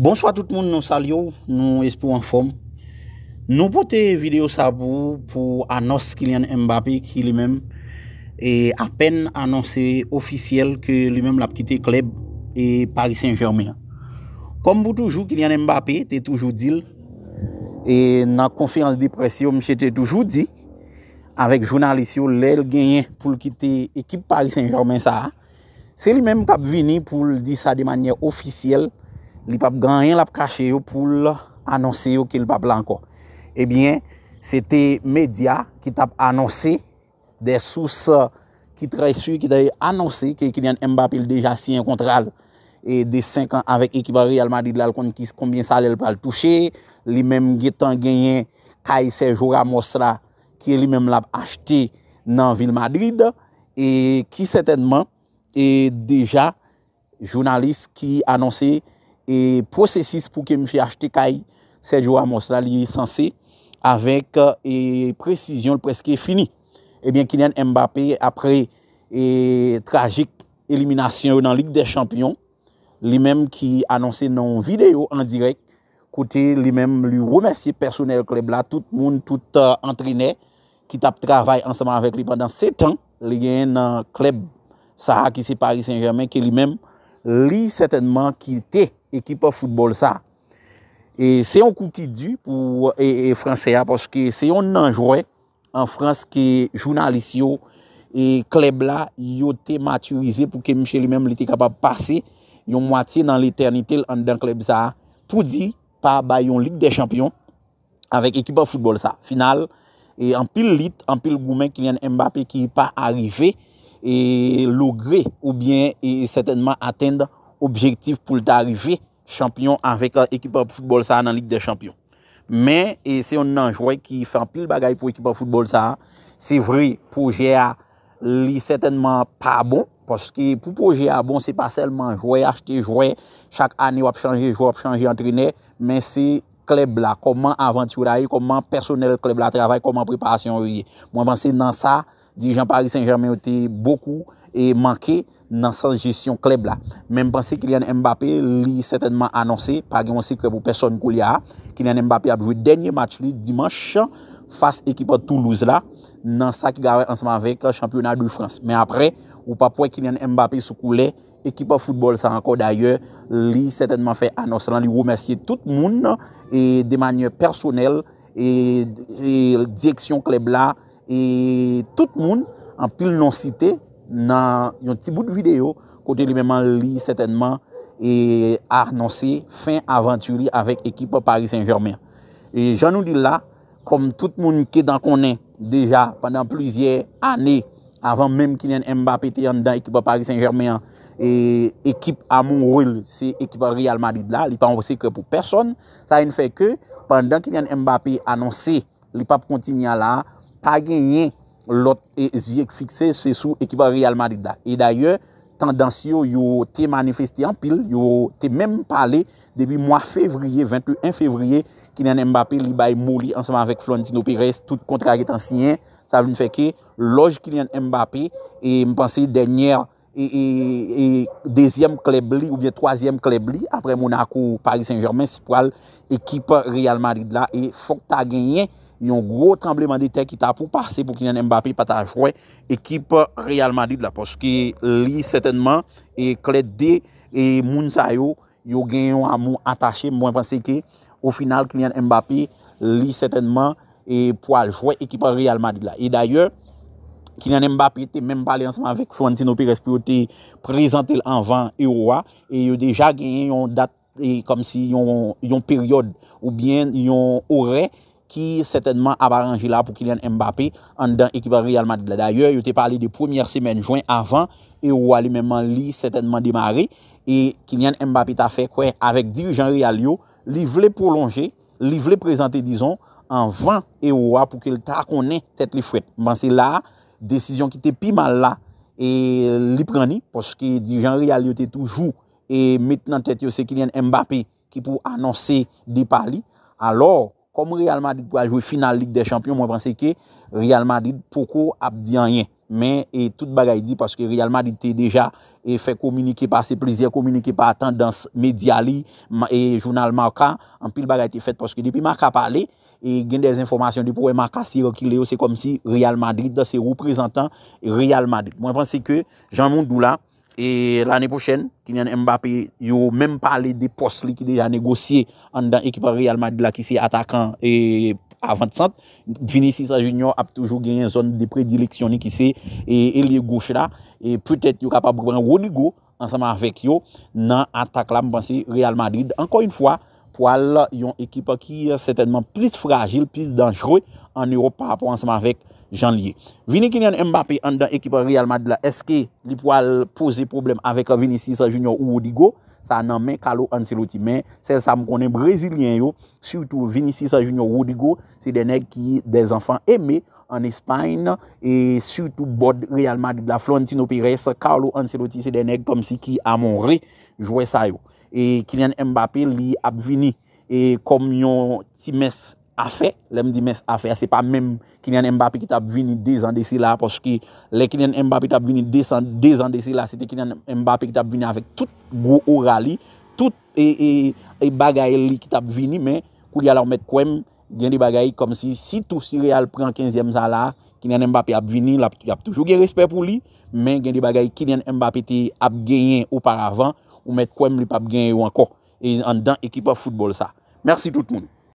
Bonswa tout moun nou salyo, nou espou an form. Nou pote video sa pou pou anos Kylian Mbappé ki li men e apen anose ofisyel ke li men lap kite Kleb e Paris Saint-Germain. Kom pou toujou Kylian Mbappé te toujou dil e nan konfiyans depresyon mwen se te toujou di avek jounalisyon lèl genyen pou l kite ekip Paris Saint-Germain sa. Se li men kap vini pou l di sa de manye ofisyel li pap ganyan lap kache yo pou l'anonsye yo ki l'pap lanko. Ebyen, se te media ki tap anonsye de sous uh, ki tre su, ki tre anonsye ki kilyan Mbapil deja si yon kontral e de 5 an avek ekibari al Madrid lal kon kis konbyen sal el pal touche, li menm getan genyen Kaise Joramosra ki li menm lap achte nan Vil Madrid e ki setenman e deja jounalist ki anonsye E prosesis pou ke mfi achete kaj, Sejou Amos la li yi sanse, avèk e presisyon l preske fini. Ebyen, Kylian Mbappé apre e trajik eliminasyon nan Ligue des Champions, li mèm ki anonsen nan video an direk, kote li mèm li remersye personel kleb la, tout moun, tout antrine, euh, ki tap travay ansaman avèk li pandan 7 an, li yen kleb Sarah ki se Paris Saint-Germain, ki li mèm li setenman ki tek, ekipa foutbol sa. E se yon kou ki du pou e, e franseya, poske se yon nan jwoy an frans ki jounalis yo e kleb la, yo te maturize pou ke Mchele mèm li te kapap pase, yon mwati nan l'eternite l an den kleb sa, pou di pa ba yon lig de champyon avèk ekipa foutbol sa. Final, an pil lit, an pil goumen kilen Mbappe ki pa arrive, logre ou bien certainman atendan objektif pou t'arive champyon anvek ekipa euh, futbol sa nan lig de champyon. Men, se yon nan jwoy ki fè anpil bagay pou ekipa futbol sa, se vre pou jè a li setenman pa bon, poske pou pou jè a bon, se pa selman jwoy achete, jwoy chak ane wap chanje, jwoy wap chanje antre ne, men se kleb la, koman aventur a yi, koman personel kleb la travay, koman preparasyon yi. Mwen panse nan sa, Di Jean-Paris Saint-Germain ou te boku e manke nan san jesyon kleb la. Men mpense Kylian Mbappé li sètenman anonsè, pa genwansè kre pou peson kou li a, Kylian Mbappé apjou denye match li dimanche, fas ekipa Toulouse la, nan sa ki gare anseman vek championat de France. Men apre, ou pa pouè Kylian Mbappé sou kou le, ekipa foutbol sa anko daye, li sètenman fè anonsè, nan li wou mersye tout moun, de manye personel, e dijeksyon kleb la, E tout moun an pil non cite nan yon ti bout videyo kote li menman li setenman e a anonsi fin aventuri avèk ekipa Paris Saint-Germain. E jan nou di la, kom tout moun ke dan konen deja pandan plizye anè, avan menm Kilian Mbappé te yon dan ekipa Paris Saint-Germain, ekipa Amon Roul, se ekipa Real Madrid la, li pa anvose ke pou person, sa yon fe ke pandan Kilian Mbappé anonsi li pap kontinya la, ta genyen lot e zyek fikse se sou ekipa Real Madrid la. E daye, tendansyo yo te manifesti anpil, yo te menm pale, debi mwa fevriye, 21 fevriye, Kylian Mbappé li bay moli ansama vek Florentino Perez, tout kontrage tan siyen, sa ven fèke loj Kylian Mbappé, e mpansè denyèr, E, e, e dezyem kleb li oubyen toazyem kleb li apre Monaco, Paris Saint-Germain, si pou al ekip real Madrid la. E fok ta genyen yon gro trembleman de te ki ta pou pase pou Kylian Mbappé pata jwè ekip real Madrid la. Poske li setenman e klet de e moun zayo yo genyon amou atache mwen pense ke ou final Kylian Mbappé li setenman e pou al jwè ekip real Madrid la. E daye ou. Kylian Mbappe te menm pale ansman vek Frantino Pirespio te prezante l anvan EOA, e yo deja genyon dat, e kom si yon peryode, ou bien yon ore, ki setenman abarange la pou Kylian Mbappe an dan ekibar Real Madrid la. Dayor, yo te pale de premier semen jwen avan, EOA li menman li setenman demare, e Kylian Mbappe ta fe kwe avek dirijan Real Yo, li vle prolonje, li vle prezante dizon anvan EOA pou ke l takone tet li fwet. Ban se la Desisyon ki te pi mal la e li prani poske di jan real yote toujou e metnan tet yo se kilen Mbappé ki pou anonsi li pali. Alors, kom real Madrid pou a jwe final lig de champion, mwen pense ki real Madrid poko ap di anyen. men e tout bagay di paske Real Madrid te deja e fe komunike pa se plezier, komunike pa a tendans mediali e jounal Maka, an pil bagay te fet paske depi Maka pale, e gen dez informasyon di pouwe Maka sirokile yo, se kom si Real Madrid dan se reprezentan Real Madrid. Mwen pense ke Jean Moundoula e l'anè pochen, Kinyan Mbappe yo men pale de pos li ki deja negosye an dan ekipa Real Madrid la ki se atakan e... Avansant, Vinicisa Junior ap toujou genyen zon de predileksyon ni ki se, e liye gouch la, e pwetet yo kapap wou di go ansama vek yo nan atak la mpansi Real Madrid. Ankon yon fwa, pou al yon ekipa ki setenman plis fragil, plis dangjre en Europe par rapport ansama vek Jeanlier. Vinikinyan Mbappé an dan ekipa Real Madrid la, eske li pou al pose problem avek Vinicisa Junior ou Woudigo? sa nan men kalo anseloti men, sel sa m konen Brezilyen yo, sutou Vinicisa Junior Rodrigo, se denek ki e de zanfan eme, an Espanyen, e sutou bod realman, la flon ti nou pi res, kalo anseloti se denek, kom si ki amon re, jwe sa yo. E Kilian Mbappé li ap vini, e kom yon timesse, Afè, lèm di mes afè, ah, se pa mèm Kinyan Mbappé ki tap vini 2 an desi la poske lè Kinyan Mbappé tap vini 2 an desi la, se te Kinyan Mbappé ki tap vini avèk tout gro orali tout e bagay li ki tap vini, mè kou li alè ou mèt kouèm, gen di bagay kom si si tou sirial pran 15e zala Kinyan Mbappé ap vini, lè ap toujou gen respect pou li, mè gen di bagay Kinyan Mbappé te ap genyen ou paravan ou mèt kouèm li ap genyen ou anko en dan ekipa foutbol sa Mèrsi tout moun